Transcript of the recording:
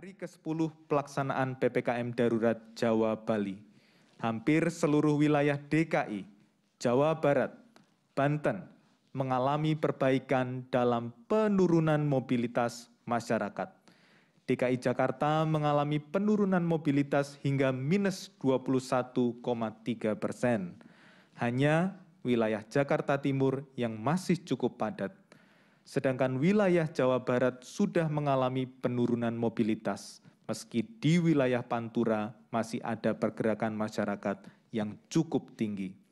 Hari ke-10 pelaksanaan PPKM Darurat Jawa Bali, hampir seluruh wilayah DKI, Jawa Barat, Banten mengalami perbaikan dalam penurunan mobilitas masyarakat. DKI Jakarta mengalami penurunan mobilitas hingga minus 21,3 persen. Hanya wilayah Jakarta Timur yang masih cukup padat. Sedangkan wilayah Jawa Barat sudah mengalami penurunan mobilitas, meski di wilayah Pantura masih ada pergerakan masyarakat yang cukup tinggi.